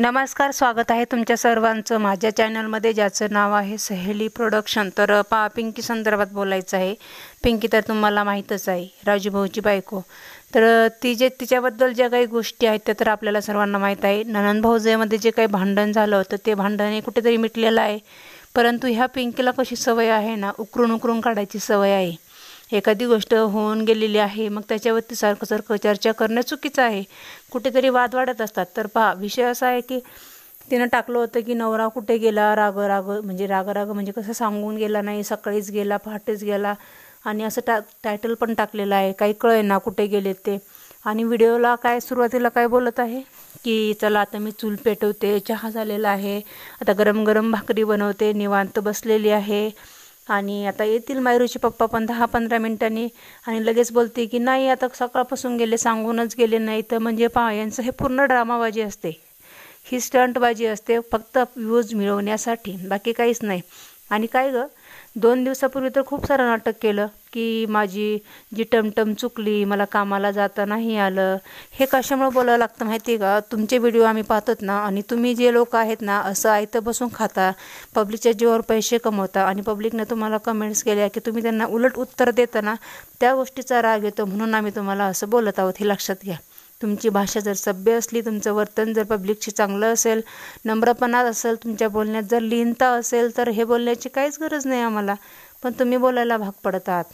नमस्कार स्वागत आहे तुमच्या सर्वांचं माझ्या चॅनलमध्ये ज्याचं नाव आहे सहेली प्रोडक्शन तर पा पिंकी संदर्भात बोलायचं आहे पिंकी तर तुम्हाला माहीतच आहे राजूभाऊची बायको तर ती जे तिच्याबद्दल ज्या काही गोष्टी आहेत त्या तर आपल्याला सर्वांना माहीत आहे भाऊजेमध्ये जे काही भांडण झालं होतं ते भांडण हे कुठेतरी मिटलेलं आहे परंतु ह्या पिंकीला कशी सवय आहे ना उकरून उकरून काढायची सवय आहे एखादी गोष्ट होऊन गेलेली आहे मग त्याच्यावरती सारखं सारखं चर्चा करणं चुकीचं आहे कुठेतरी वाद वाढत असतात तर पहा विषय असा आहे की तिनं टाकलं होतं की नवरा कुठे गेला राग राग म्हणजे राग राग म्हणजे कसं सांगून गेला नाही सकाळीच गेला पहाटेच गेला आणि असं टा टायटल पण टाकलेलं आहे काही ना कुठे गेले ते आणि व्हिडिओला काय सुरुवातीला काय बोलत आहे की चला आता मी चूल पेटवते चहा झालेला आहे आता गरम गरम भाकरी बनवते निवांत बसलेली आहे आणि आता येतील मायरूची पप्पा पण दहा पंधरा मिनटांनी आणि लगेच बोलते की नाही आता सकाळपासून गेले सांगूनच गेले नाही तर म्हणजे पहा यांचं हे पूर्ण ड्रामाबाजी असते ही स्टंटबाजी असते फक्त व्यूज मिळवण्यासाठी बाकी काहीच नाही आणि काय गं दोन दिवसापूर्वी तर खूप सारं नाटक केलं की माझी जी टमटम चुकली मला कामाला जाता नाही आलं हे कशामुळे बोलावं लागतं माहिती आहे का तुमचे व्हिडिओ आम्ही पाहतोत ना आणि तुम्ही जे लोक आहेत ना असं आयतं बसून खाता पब्लिकच्या जीवावर पैसे कमवता आणि पब्लिकनं तुम्हाला कमेंट्स केल्या की तुम्ही त्यांना उलट उत्तर देताना त्या गोष्टीचा राग येतो म्हणून आम्ही तुम्हाला असं बोलत आहोत हे लक्षात घ्या तुमची भाषा जर सभ्य असली तुमचं वर्तन जर पब्लिकशी चांगलं असेल नम्रपणा असेल तुमच्या बोलण्यात जर लीनता असेल तर हे बोलण्याची काहीच गरज नाही आम्हाला पण तुम्ही बोलायला भाग पडतात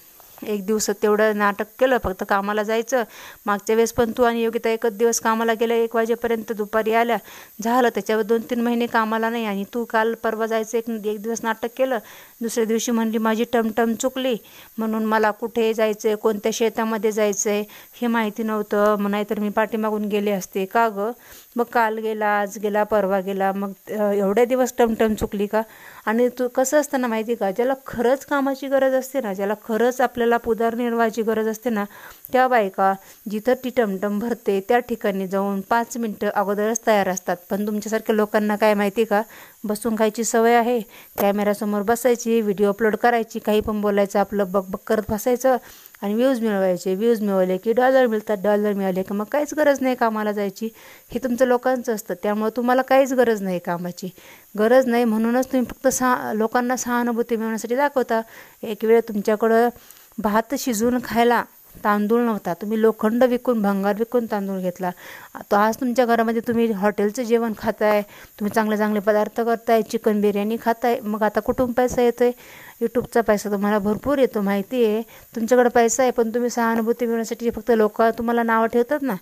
एक दिवस तेवढं नाटक केलं फक्त कामाला जायचं मागच्या वेळेस पण तू आणि योग्यता एकच दिवस कामाला गेल्या एक वाजेपर्यंत दुपारी आल्या झालं त्याच्यावर दोन तीन महिने कामाला नाही आणि तू काल परवा जायचं एक एक दिवस नाटक केलं दुसऱ्या दिवशी म्हणली माझी टमटम चुकली म्हणून मला कुठे जायचं आहे कोणत्या शेतामध्ये जायचं आहे हे माहिती नव्हतं मग नाहीतर मी पाठीमागून गेले असते का गं मग काल गेला आज गेला परवा गेला मग एवढे दिवस टमटम चुकली का आणि तू कसं असतं ना माहिती का ज्याला खरंच कामाची गरज असते ना ज्याला खरंच आपल्या आपल्याला उदरनिर्वाहाची गरज असते ना त्या बायका जिथं ती टमटम भरते त्या ठिकाणी जाऊन पाच मिनटं अगोदरच तयार असतात पण तुमच्यासारख्या लोकांना काय माहिती का बसून खायची सवय आहे कॅमेऱ्यासमोर बसायची व्हिडिओ अपलोड करायची काही पण बोलायचं आपलं बकबक करत बसायचं आणि व्ह्यूज मिळवायचे व्ह्यूज मिळवले की डॉलर मिळतात डॉलर मिळाले की मग काहीच गरज नाही कामाला जायची हे तुमचं लोकांचं असतं त्यामुळे तुम्हाला काहीच गरज नाही कामाची गरज नाही म्हणूनच तुम्ही फक्त सहा लोकांना सहानुभूती मिळवण्यासाठी दाखवता एक वेळ तुमच्याकडं भात शिजवून खायला तांदूळ नव्हता तुम्ही लोखंड विकून भंगार विकून तांदूळ घेतला तो आज तुमच्या घरामध्ये तुम्ही हॉटेलचं जेवण खाताय तुम्ही चांगले चांगले पदार्थ करताय चिकन बिर्याणी खाताय मग आता कुठून पैसा येतो आहे यूट्यूबचा पैसा तुम्हाला भरपूर येतो माहिती आहे तुमच्याकडे पैसा आहे पण तुम्ही सहानुभूती मिळवण्यासाठी फक्त लोक तुम्हाला नावं ठेवतात ना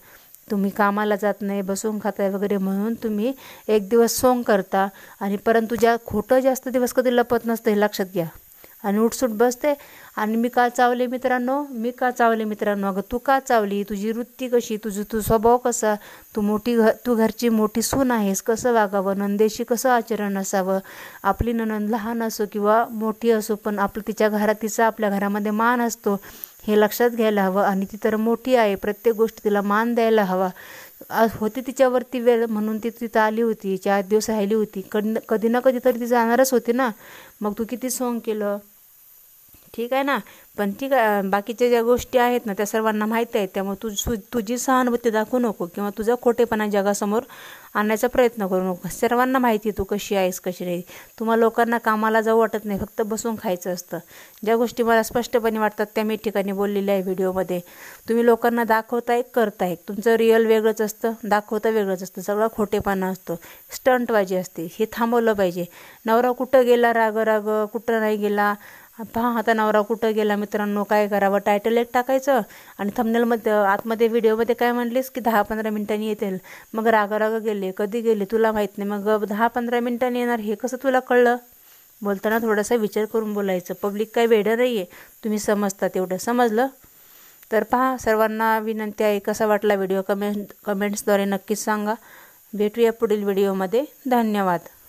तुम्ही कामाला जात नाही बसून खाताय वगैरे म्हणून तुम्ही एक दिवस सोंग करता आणि परंतु ज्या खोटं जास्त दिवस कधी लपत नसतं हे लक्षात घ्या आणि उठसूट बसते आणि मी का चावले मित्रांनो मी का चावले मित्रांनो अगं तू का चावली तुझी वृत्ती कशी तुझी तू स्वभाव कसा तू मोठी घ तू घरची मोठी सून आहेस कसं वागावं नंदेशी कसं आचरण असावं आपली ननंद लहान असो किंवा मोठी असो पण आपलं तिच्या घरात तिचा आपल्या घरामध्ये मान असतो हे लक्षात घ्यायला हवं आणि ती तर मोठी आहे प्रत्येक गोष्ट तिला मान द्यायला हवा होती तिच्यावरती वेळ म्हणून ती तिथं आली होती चार दिवस राहिली होती कधी कधी ना कधी तरी ती जाणारच होती ना मग तू किती सोंग केलं ठीक आहे ना पण ठीक आहे बाकीच्या ज्या गोष्टी आहेत ना त्या सर्वांना माहीत आहेत त्यामुळे तू सु तुझी सहानुभूती दाखवू नको किंवा तुझा खोटेपणा जगासमोर आणण्याचा प्रयत्न करू नको सर्वांना माहिती तू कशी आहेस कशी नाही तुम्हा लोकांना कामाला जाऊ वाटत नाही फक्त बसून खायचं असतं ज्या गोष्टी मला स्पष्टपणे वाटतात त्या मी ठिकाणी बोललेल्या आहे व्हिडिओमध्ये तुम्ही लोकांना दाखवता एक तुमचं रिअल वेगळंच असतं दाखवता वेगळंच असतं सगळं खोटेपणा असतो स्टंटबाजी असते हे थांबवलं पाहिजे नवरा कुठं गेला राग राग कुठं नाही गेला पहा आता नवरा कुठं गेला मित्रांनो काय करावं टायटल एक टाकायचं आणि थमनेलमध्ये आतमध्ये व्हिडिओमध्ये काय म्हणलीस की दहा पंधरा मिनिटांनी येतील मग रागाराग गेले कधी गेले तुला माहीत नाही मग दहा पंधरा मिनिटांनी येणार हे कसं तुला कळलं बोलताना थोडासा विचार करून बोलायचं पब्लिक काय वेडं नाही आहे तुम्ही समजता तेवढं समजलं तर पहा सर्वांना विनंती आहे कसा वाटला व्हिडिओ कमेंट कमेंट्सद्वारे नक्कीच सांगा भेटूया पुढील व्हिडिओमध्ये धन्यवाद